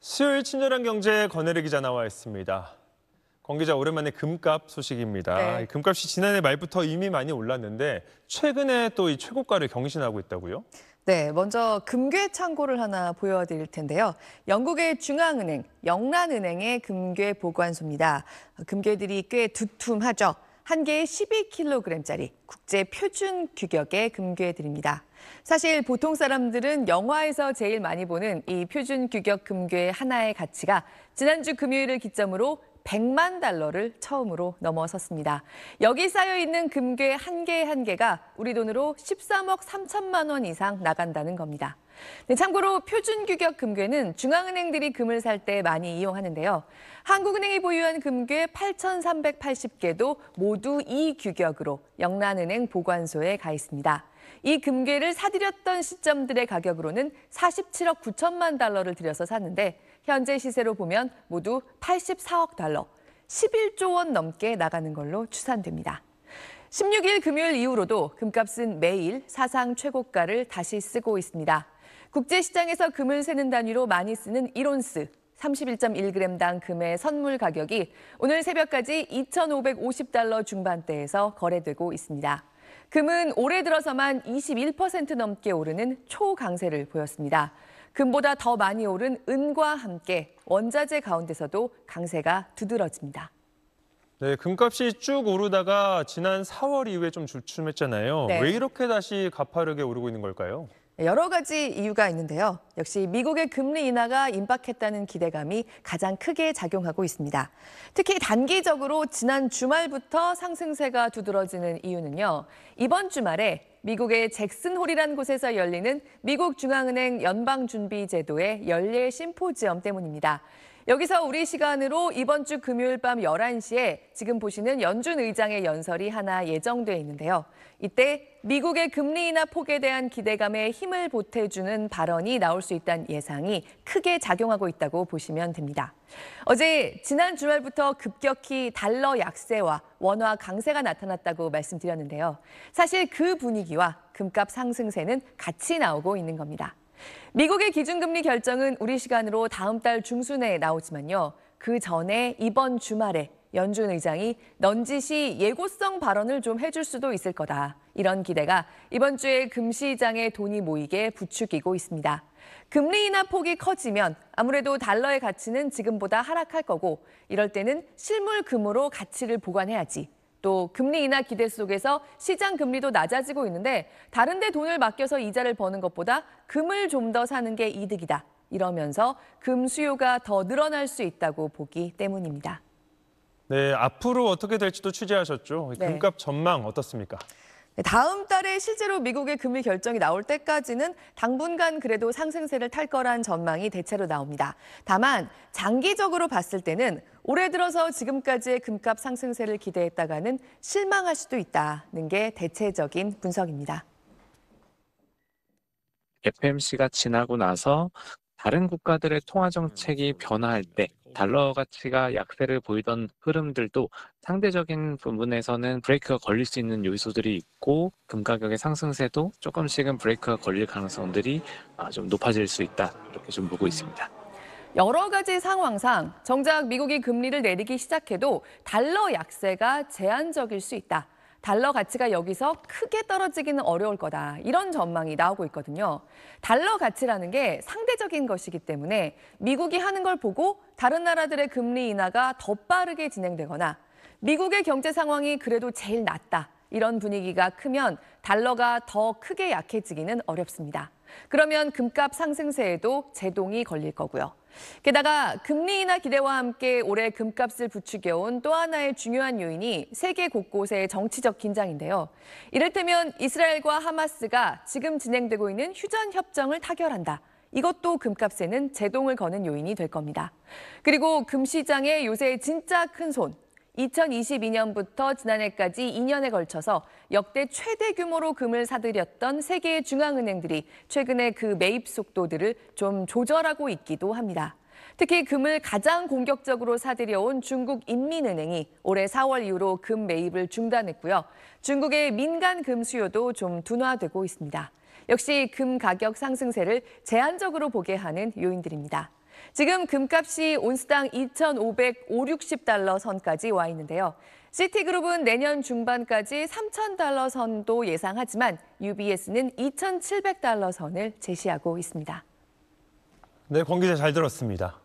수요일 친절한 경제 권혜리 기자 나와 있습니다. 권 기자 오랜만에 금값 소식입니다. 네. 금값이 지난해 말부터 이미 많이 올랐는데 최근에 또 이 최고가를 경신하고 있다고요? 네, 먼저 금괴 창고를 하나 보여드릴 텐데요. 영국의 중앙은행 영란은행의 금괴 보관소입니다. 금괴들이 꽤 두툼하죠. 한 개에 12kg짜리 국제 표준 규격에 금괴해 드립니다. 사실 보통 사람들은 영화에서 제일 많이 보는 이 표준 규격 금괴의 하나의 가치가 지난주 금요일을 기점으로 100만 달러를 처음으로 넘어섰습니다. 여기 쌓여 있는 금괴 한 개 한 개가 우리 돈으로 13억 3천만 원 이상 나간다는 겁니다. 네, 참고로 표준 규격 금괴는 중앙은행들이 금을 살 때 많이 이용하는데요. 한국은행이 보유한 금괴 8,380개도 모두 이 규격으로 영란은행 보관소에 가 있습니다. 이 금괴를 사들였던 시점들의 가격으로는 47억 9천만 달러를 들여서 샀는데 현재 시세로 보면 모두 84억 달러, 11조 원 넘게 나가는 걸로 추산됩니다. 16일 금요일 이후로도 금값은 매일 사상 최고가를 다시 쓰고 있습니다. 국제시장에서 금을 세는 단위로 많이 쓰는 1온스 31.1g당 금의 선물 가격이 오늘 새벽까지 2,550달러 중반대에서 거래되고 있습니다. 금은 올해 들어서만 21% 넘게 오르는 초강세를 보였습니다. 금보다 더 많이 오른 은과 함께 원자재 가운데서도 강세가 두드러집니다. 네, 금값이 쭉 오르다가 지난 4월 이후에 좀 주춤했잖아요. 네. 왜 이렇게 다시 가파르게 오르고 있는 걸까요? 네, 여러 가지 이유가 있는데요. 역시 미국의 금리 인하가 임박했다는 기대감이 가장 크게 작용하고 있습니다. 특히 단기적으로 지난 주말부터 상승세가 두드러지는 이유는요. 이번 주말에 미국의 잭슨홀이라는 곳에서 열리는 미국 중앙은행 연방준비제도의 연례 심포지엄 때문입니다. 여기서 우리 시간으로 이번 주 금요일 밤 11시에 지금 보시는 연준 의장의 연설이 하나 예정돼 있는데요. 이때 미국의 금리 인하 폭에 대한 기대감에 힘을 보태주는 발언이 나올 수 있다는 예상이 크게 작용하고 있다고 보시면 됩니다. 어제 지난 주말부터 급격히 달러 약세와 원화 강세가 나타났다고 말씀드렸는데요. 사실 그 분위기와 금값 상승세는 같이 나오고 있는 겁니다. 미국의 기준금리 결정은 우리 시간으로 다음 달 중순에 나오지만요. 그 전에 이번 주말에 연준 의장이 넌지시 예고성 발언을 좀 해줄 수도 있을 거다. 이런 기대가 이번 주에 금시장에 돈이 모이게 부추기고 있습니다. 금리 인하 폭이 커지면 아무래도 달러의 가치는 지금보다 하락할 거고 이럴 때는 실물 금으로 가치를 보관해야지. 또 금리 인하 기대 속에서 시장 금리도 낮아지고 있는데 다른 데 돈을 맡겨서 이자를 버는 것보다 금을 좀 더 사는 게 이득이다. 이러면서 금 수요가 더 늘어날 수 있다고 보기 때문입니다. 네, 앞으로 어떻게 될지도 취재하셨죠. 네. 금값 전망 어떻습니까? 네, 다음 달에 실제로 미국의 금리 결정이 나올 때까지는 당분간 그래도 상승세를 탈 거란 전망이 대체로 나옵니다. 다만 장기적으로 봤을 때는 올해 들어서 지금까지의 금값 상승세를 기대했다가는 실망할 수도 있다는 게 대체적인 분석입니다. FMC가 지나고 나서 다른 국가들의 통화 정책이 변화할 때 달러 가치가 약세를 보이던 흐름들도 상대적인 부분에서는 브레이크가 걸릴 수 있는 요소들이 있고 금 가격의 상승세도 조금씩은 브레이크가 걸릴 가능성들이 아, 좀 높아질 수 있다 이렇게 좀 보고 있습니다. 여러 가지 상황상 정작 미국이 금리를 내리기 시작해도 달러 약세가 제한적일 수 있다. 달러 가치가 여기서 크게 떨어지기는 어려울 거다. 이런 전망이 나오고 있거든요. 달러 가치라는 게 상대적인 것이기 때문에 미국이 하는 걸 보고 다른 나라들의 금리 인하가 더 빠르게 진행되거나 미국의 경제 상황이 그래도 제일 낫다. 이런 분위기가 크면 달러가 더 크게 약해지기는 어렵습니다. 그러면 금값 상승세에도 제동이 걸릴 거고요. 게다가 금리 인하 기대와 함께 올해 금값을 부추겨온 또 하나의 중요한 요인이 세계 곳곳의 정치적 긴장인데요. 이를테면 이스라엘과 하마스가 지금 진행되고 있는 휴전 협정을 타결한다. 이것도 금값에는 제동을 거는 요인이 될 겁니다. 그리고 금시장의 요새 진짜 큰 손, 2022년부터 지난해까지 2년에 걸쳐서 역대 최대 규모로 금을 사들였던 세계의 중앙은행들이 최근에 그 매입 속도들을 좀 조절하고 있기도 합니다. 특히 금을 가장 공격적으로 사들여온 중국 인민은행이 올해 4월 이후로 금 매입을 중단했고요. 중국의 민간 금 수요도 좀 둔화되고 있습니다. 역시 금 가격 상승세를 제한적으로 보게 하는 요인들입니다. 지금 금값이 온스당 2,560달러 선까지 와 있는데요. 시티그룹은 내년 중반까지 3,000달러 선도 예상하지만 UBS는 2,700달러 선을 제시하고 있습니다. 네, 권 기자 잘 들었습니다.